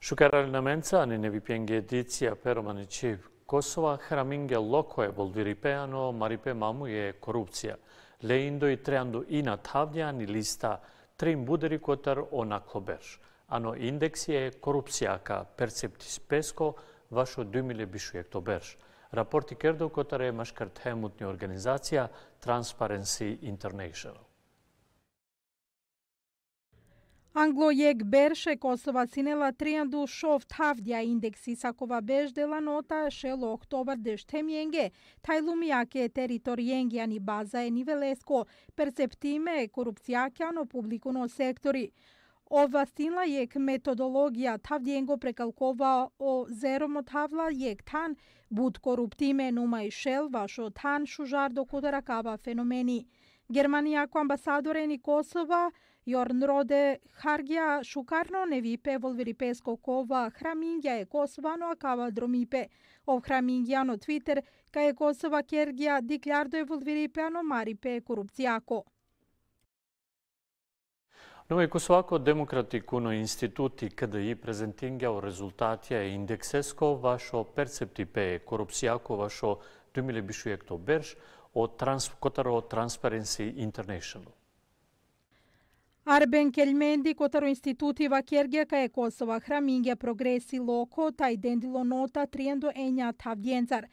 Shukarali në menca, në nevi pjengi edicija Peromani Qiv Kosova, hraminge loko e bolviri peano, maripe mamu je korupcija. Le indo i treando i na ni lista trim buderi kotar o na Ano indeks je korupcija ka perceptis pesko vašo dumile bišu jak to berž. Raporti kerdo kotar je maškar temutni organizacija Transparency International. Anglojek Berše Kosova Sinela Triandu Šoft Havdja indeksi Sakova Beždela Nota Šelo Oktobar Deštem Jenge Tajlumijake Teritorijengi Ani Baza je Nivelesko Perceptime Korupcijake Ano Publikuno Sektori Ova stinla je k metodologija tav djengo prekalkovao o zeromo tavla je k tan bud koruptime numa i šel vašo tan šužar dokudara kava fenomeni. Germanijako ambasadoreni Kosova Јорн Роде Харгија шукарно не випе волверипеско кова Храмиња е Косовано а кава дромипе. Ов Храмиња на Твитер кај е Косова Кергија диклярдо е волверипеано марипе корупцијако. Новај Косовако Демократи куно институти КДИ о резултатија и индексеско вашо перцептипе корупцијако вашо бишујекто берш од Транс, Котаро Transparency Интернешнл. Арбен Келменди, котаро институтива Кергека е Косова храмингја прогреси локо, тај дендило нота триендо ења тавдјенцар.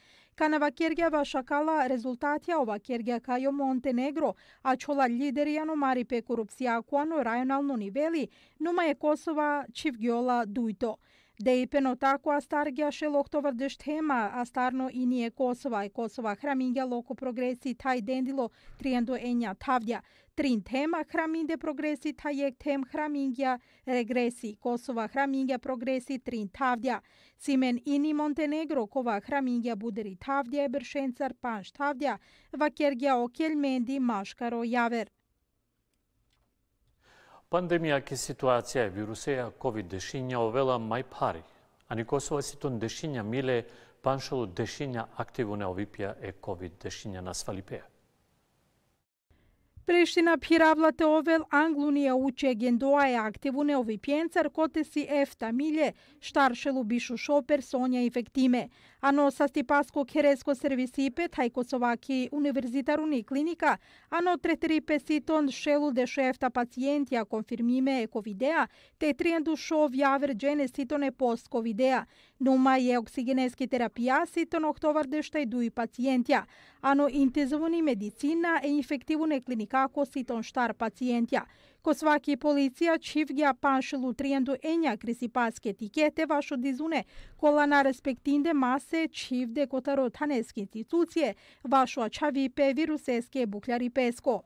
Канава Кергја ва шакала резултатија ова Кергја кајо Монтенегро, а чола лидери јано Марипе корупција на рајонално нивели, нума е Косова чивгјола дујто. Дейпено тако астаргиа ше локтовар дештема, астарно и ние Косова и Косова храмингја локо прогреси тај дендило триендо енја тавдја. Трин тема храминде прогреси тај ек тем храмингја регреси. Косова храмингја прогреси трин тавдја. Симен ини Монтенегро кова храмингја будери тавдја е бршенцар панш тавдја, вакергја окелменди машкаро јавер. Пандемија ке ситуација е вирусеја COVID-19 овела мај пари. А Никосова ситон дешиња миле паншолу дешиња активу не овипија е COVID-19 на Свалипеја. Приштина пиравлате овел Англунија уче е активуне ови пјенцар коте си ефта миле, штаршелу бишу шопер сонја и фектиме. А хереско сти паско кереско сервисипе, тајко соваки универзитаруни клиника, а но третери ситон шелу де шефта пациентија конфирмиме е ковидеа, те триенду шов вјавер джене ситоне пост ковидеа. Нума е оксигенески терапија ситон октовар дештај дуи пациентја, а но интезивни медицина е инфективуне клиника ka kositon shtar pacientja. Kosovaki policija qiv gja panshëllu triendu enja krisi pas ketikete vashu dizune, kolana respektinde mase qivde kotarot haneski institucije, vashu aqavi pe viruseske buklari pesko.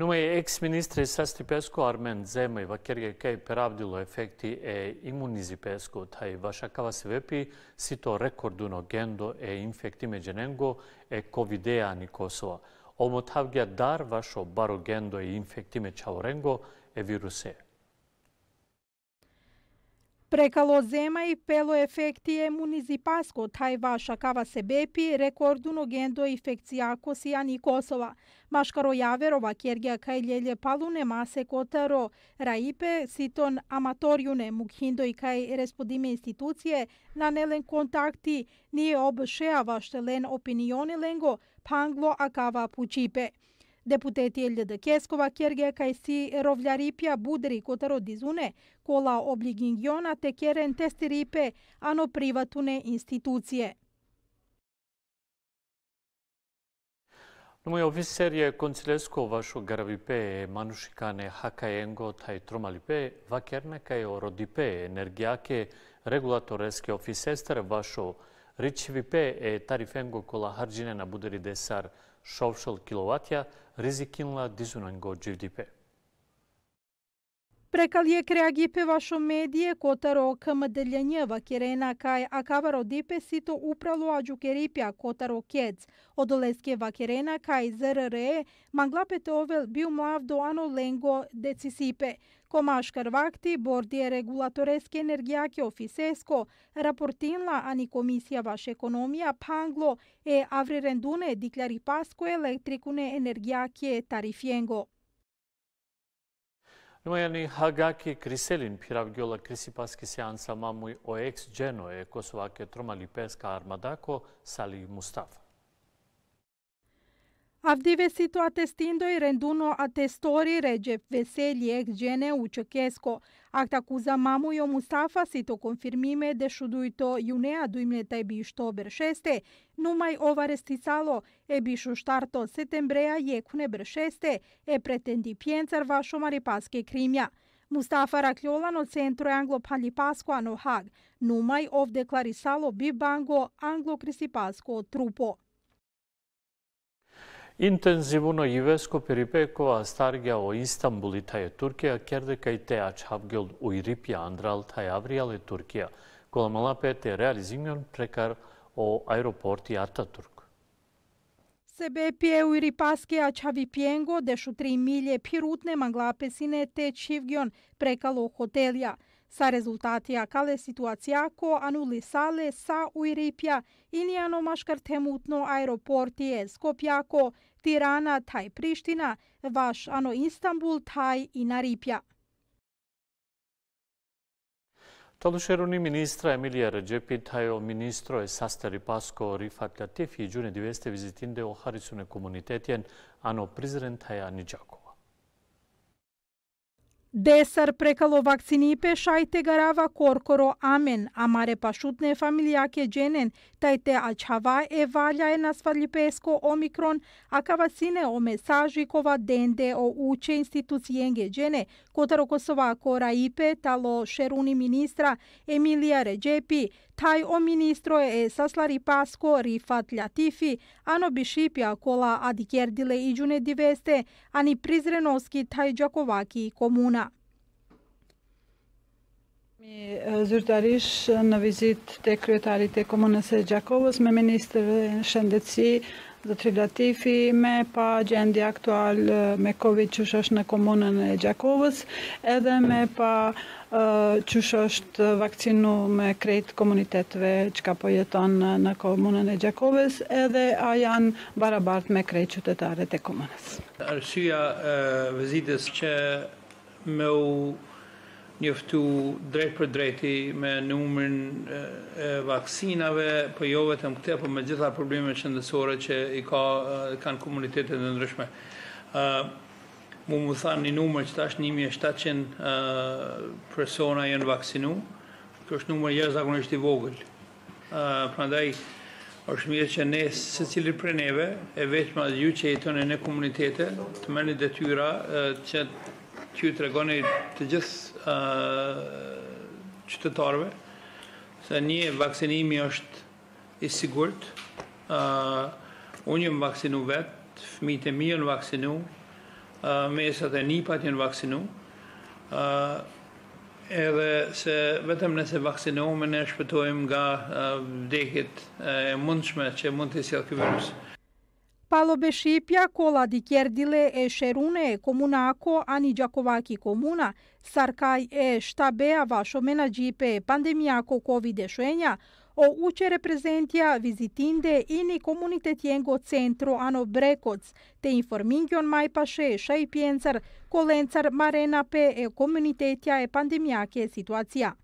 Numai ex екс Sasti Састи Песко Армен va kerge kai peravdilo efekti e imunizi Pescu, tai vaša kava se vepi sito rekorduno gendo e infekti međenengo e COVID-a ni Kosova. Omot havgja dar vašo baro gendo e infekti međaurengo e viruse. Prekalo zema i pelo efekti je munizipasko taj vaša kava se bepi rekordunog gendo infekcija kosijan i Kosova. Maškaro Javerova, Kjergija kaj ljelje palune, mase kotaro, raipe, siton amatorjune, mukhindo i kaj respodime institucije, na nelen kontakti nije obšeava štelen opinione lengo, panglo akava pučipe. pučipe. Депутети Елјада Кескова, Керге Кајси, Ровља Рипја, Будри, Котаро Дизуне, Кола Облигингиона, Текерен, Тести Рипе, Ано Приватуне институције. Moj oficer je koncilijsko vašo garavipe manušikane hakajengo taj tromalipe vakernaka je orodipe energijake regulatoreske oficestar vašo ričivipe tarifengo kola harđine na buderi desar hakajengo шовшыл киловатја ризикинла дизунан го GDP креа ги певашо медије котаро км делјањева керена кај акаваро сито управло аджукерипја котаро кец. Одолеске ва керена кај ЗРРЕ манглапете овел бил млав до ано ленго децисипе. Комашкар вакти бордије регулатореске енергијаке офисеско, рапортинла ани комисија ваш економија пангло е аврирендуне диклари паско електрикуне енергијаке тарифјенго. Noyani Hagaki Kriselin piravgyola Krisipaski seansa mamui OX Genoe Kosovaket Tromali Peska армадако Сали Mustafa. Avdive Avdivesitu atestindu-i renduno atestori rege veselije gđene Učokjesko. Akt akuza mamu jo Mustafa si to konfirmime dešudujto junea dujmljeta e bišto beršeste, numai ova resticalo e bišu štarto setembreja jekune beršeste e pretendi pjencar vašo maripaske krimja. Mustafa Racliolano centru anglo-palipasco anohag, numai ov declarisalo bibango anglo crisipasco trupo. Intenzivno Ivesko Peripekova stargja o Istanbuli taj je Turkija, Kerdeka i Teač Havgjol u Iripija, Andral, taj Avrijale, Turkija. Kolamala Pete je realizimljan prekar o aeroporti Ataturk. Sebepi je u Iripaske Ačavi Pjengo, dešu tri milje Pirutne, Manglape, Sine, Teč, Hivgjon, prekalo hotelja. Са резултати резултатија кале ситуацијако анули сале са уйрипја илјано аеропорти е Скопјако, Тирана тај Приштина, ваш ано Истанбул тај и Нарипја. Талушеруни министра Емилија Реджепи тајо министро е састари паско Рифат Латифи и джуне дивесте визитинде о Харисуне ано призрен тај Аниджако. Десар прекало вакцини и пешајте гарава коркоро амен, амаре пашутне фамилија ке дженен, тајте ачава е валја е на свалипеско омикрон, а кавацине о месажи кова денде о уче институцијенге джене, котаро косова кора ипе тало шеруни министра Емилија Реджепи, taj o ministro e saslari pasko Rifat Ljatifi, ano bi šipja kola adikerdile i džune diveste, ani prizrenoski taj džakovaki komuna. Mi zyrtarish në vizit të kryetarit e komunës e Gjakovës me minister e shëndetësi dhe të me pa gjendje aktual me Covid që është në komunën e Gjakovës edhe me pa që është vakcinu me krejt komunitetve që ka pojeton në komunën e Gjakovës edhe a janë barabart me krejt qytetarët e komunës. Arësia vizitës që me u njëftu drejt për drejti me numërin e vaksinave, për po jo vetëm këte, për po me gjitha problemet qëndësore që i ka, kanë komunitetet në ndryshme. Mu më thanë një numër që tash 1700 persona jenë vaksinu, kjo është numër jërë zakonisht i vogël. Pra ndaj, është mirë që ne, se cilë për neve, e veç ma ju që e në komunitetet, të meni detyra që të regoni të gjithë qytetarëve se një vaksinimi është i sigurt. uh, unë jam vaksinuar vet, fëmijët e mi janë vaksinu, uh, mesat e nipat janë vaksinuar. uh, edhe se vetëm nëse me ne shpëtojmë nga vdekit vdekjet e mundshme që mund të sjellë ky virus. Palobeșipia cola di Kjerdile e șerune, ani anigiacovaki comuna, sarcai e ștabea vașo menagi pe pandemia cu COVID-19, o uče reprezentja vizitinde ini jengo centru ano Brekoc, te informingion mai paše šaj pjencar, kolencar marena pe e komunitetja e pandemijake situacija.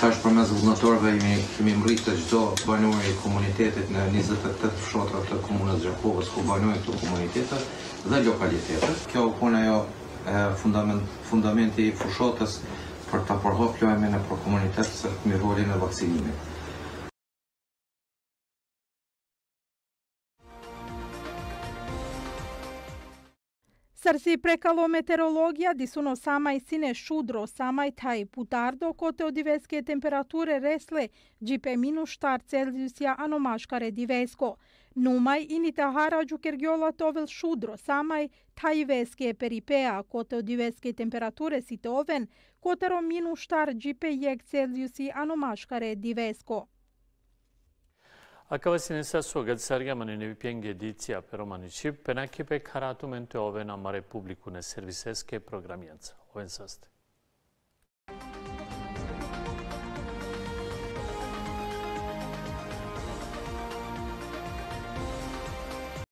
Ta është për mes vëllënëtorëve imi këmi mëri të gjdo banuar i komunitetit në 28 fëshotrat të komunës Gjakovës ku banuar i të komunitetet dhe lokalitetet. Kjo u kone jo fundamenti i fëshotës për të përhoj pjojme në për komunitetës së këmi rrurin e vakcinimit. Сарси прекало метеорологија дисуно сама и сине шудро сама и тај путардо коте од дивеске температуре ресле джипе минус штар целзиусија аномашкаре дивеско. Нумај и ните хараджу кергјола овел шудро самај тај веске перипеа коте од дивеске температуре сите овен котеро минус штар джипе јек целзиуси аномашкаре дивеско. Acabas en esa soga de sarga mani ne vipien gedizia per omani ci penakipe karatumente oven amare publicune servises che programianza. Oven saste.